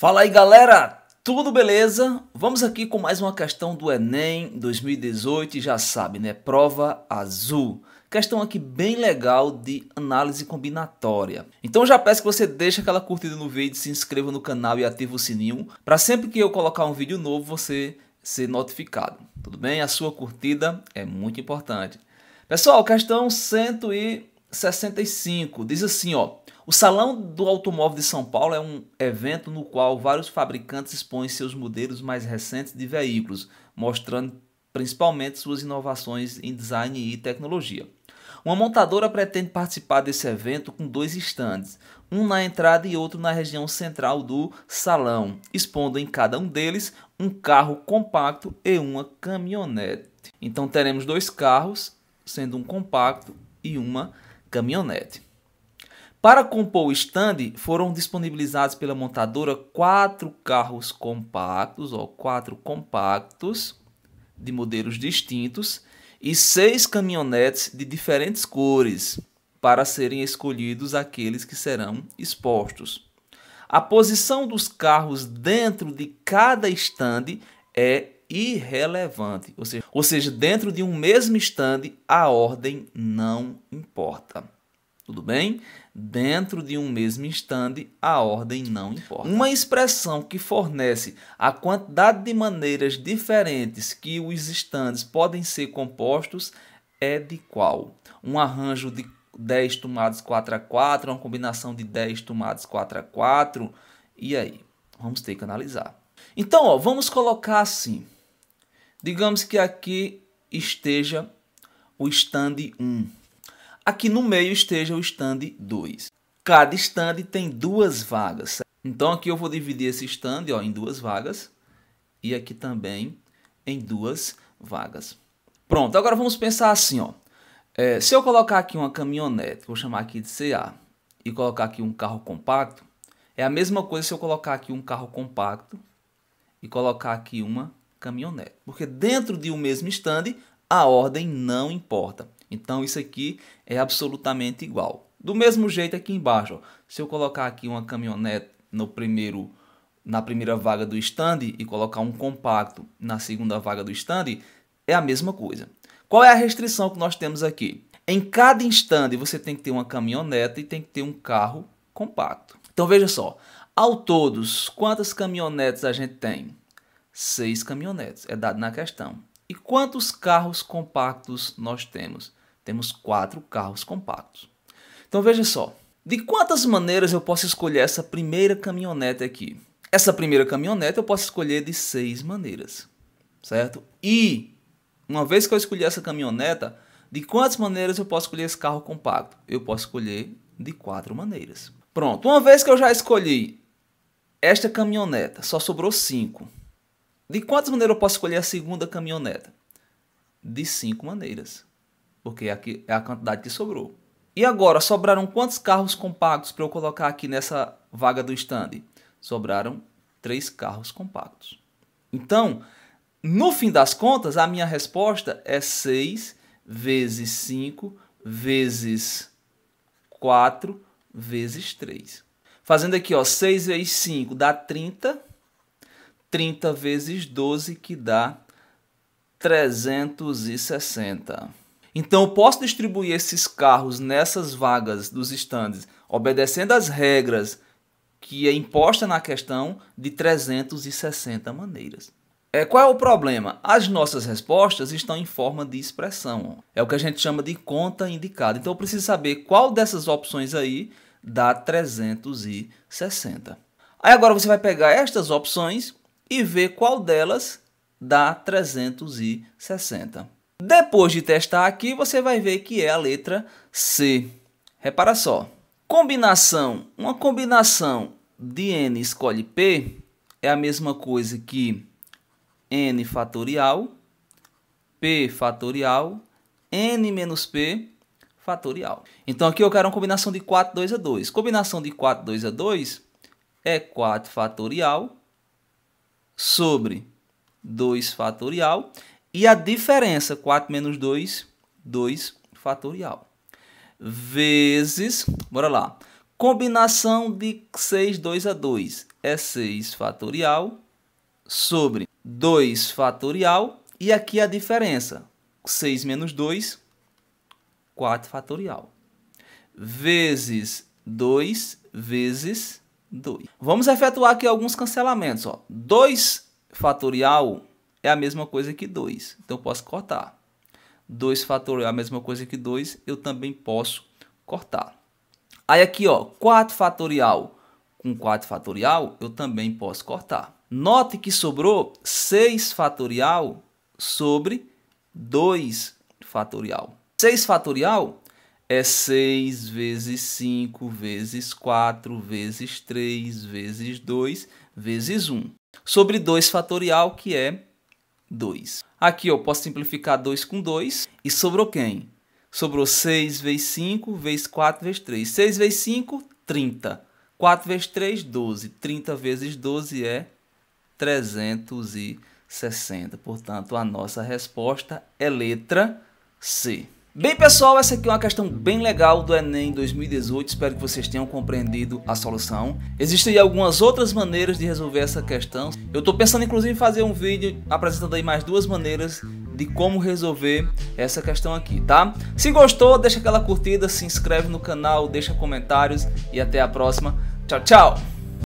Fala aí galera, tudo beleza? Vamos aqui com mais uma questão do Enem 2018, já sabe, né? Prova azul. Questão aqui bem legal de análise combinatória. Então já peço que você deixe aquela curtida no vídeo, se inscreva no canal e ative o sininho para sempre que eu colocar um vídeo novo você ser notificado. Tudo bem? A sua curtida é muito importante. Pessoal, questão 165 diz assim, ó: o Salão do Automóvel de São Paulo é um evento no qual vários fabricantes expõem seus modelos mais recentes de veículos, mostrando principalmente suas inovações em design e tecnologia. Uma montadora pretende participar desse evento com dois estandes, um na entrada e outro na região central do salão, expondo em cada um deles um carro compacto e uma caminhonete. Então teremos dois carros, sendo um compacto e uma caminhonete. Para compor o stand, foram disponibilizados pela montadora quatro carros compactos, ou quatro compactos de modelos distintos e seis caminhonetes de diferentes cores para serem escolhidos aqueles que serão expostos. A posição dos carros dentro de cada stand é irrelevante, ou seja, ou seja, dentro de um mesmo stand a ordem não importa. Tudo bem? Dentro de um mesmo instante, a ordem não importa. Uma expressão que fornece a quantidade de maneiras diferentes que os instantes podem ser compostos é de qual? Um arranjo de 10 tomadas 4 a 4, uma combinação de 10 tomadas 4 a 4. E aí? Vamos ter que analisar. Então, ó, vamos colocar assim. Digamos que aqui esteja o stand 1 aqui no meio esteja o stand 2. Cada stand tem duas vagas. Então aqui eu vou dividir esse stand ó, em duas vagas e aqui também em duas vagas. Pronto, agora vamos pensar assim, ó. É, se eu colocar aqui uma caminhonete, vou chamar aqui de CA, e colocar aqui um carro compacto, é a mesma coisa se eu colocar aqui um carro compacto e colocar aqui uma caminhonete. Porque dentro de um mesmo stand, a ordem não importa. Então isso aqui é absolutamente igual. Do mesmo jeito aqui embaixo, ó. se eu colocar aqui uma caminhonete no primeiro na primeira vaga do stand e colocar um compacto na segunda vaga do stand, é a mesma coisa. Qual é a restrição que nós temos aqui? Em cada stand você tem que ter uma caminhonete e tem que ter um carro compacto. Então veja só, ao todos, quantas caminhonetes a gente tem? Seis caminhonetes, é dado na questão. E quantos carros compactos nós temos? temos quatro carros compactos. Então veja só, de quantas maneiras eu posso escolher essa primeira caminhonete aqui? Essa primeira caminhonete eu posso escolher de seis maneiras, certo? E uma vez que eu escolhi essa caminhoneta, de quantas maneiras eu posso escolher esse carro compacto? Eu posso escolher de quatro maneiras. Pronto, uma vez que eu já escolhi esta caminhoneta, só sobrou cinco. De quantas maneiras eu posso escolher a segunda caminhoneta? De cinco maneiras porque aqui é a quantidade que sobrou. E agora, sobraram quantos carros compactos para eu colocar aqui nessa vaga do stand? Sobraram três carros compactos. Então, no fim das contas, a minha resposta é 6 vezes 5 vezes 4 vezes 3. Fazendo aqui, ó, 6 vezes 5 dá 30. 30 vezes 12 que dá 360. Então eu posso distribuir esses carros nessas vagas dos estandes, obedecendo as regras que é imposta na questão de 360 maneiras. É, qual é o problema? As nossas respostas estão em forma de expressão. É o que a gente chama de conta indicada. Então eu preciso saber qual dessas opções aí dá 360. Aí agora você vai pegar estas opções e ver qual delas dá 360. Depois de testar aqui, você vai ver que é a letra C. Repara só. Combinação. Uma combinação de n escolhe p é a mesma coisa que n fatorial, p fatorial, n menos p fatorial. Então aqui eu quero uma combinação de 4, 2 a 2. Combinação de 4, 2 a 2 é 4 fatorial sobre 2 fatorial e a diferença, 4 menos 2, 2 fatorial. Vezes, bora lá, combinação de 6, 2 a 2 é 6 fatorial sobre 2 fatorial. E aqui a diferença, 6 menos 2, 4 fatorial. Vezes 2 vezes 2. Vamos efetuar aqui alguns cancelamentos. Ó. 2 fatorial é a mesma coisa que 2, então eu posso cortar. 2 fatorial é a mesma coisa que 2, eu também posso cortar. Aí aqui, ó, 4 fatorial com 4 fatorial, eu também posso cortar. Note que sobrou 6 fatorial sobre 2 fatorial. 6 fatorial é 6 vezes 5 vezes 4 vezes 3 vezes 2 vezes 1. Sobre 2 fatorial, que é 2. Aqui eu posso simplificar 2 com 2 e sobrou quem? Sobrou 6 vezes 5 vezes 4 vezes 3. 6 vezes 5, 30. 4 vezes 3, 12. 30 vezes 12 é 360. Portanto, a nossa resposta é letra C. Bem pessoal, essa aqui é uma questão bem legal do Enem 2018, espero que vocês tenham compreendido a solução. Existem algumas outras maneiras de resolver essa questão. Eu estou pensando inclusive em fazer um vídeo apresentando aí mais duas maneiras de como resolver essa questão aqui, tá? Se gostou, deixa aquela curtida, se inscreve no canal, deixa comentários e até a próxima. Tchau, tchau!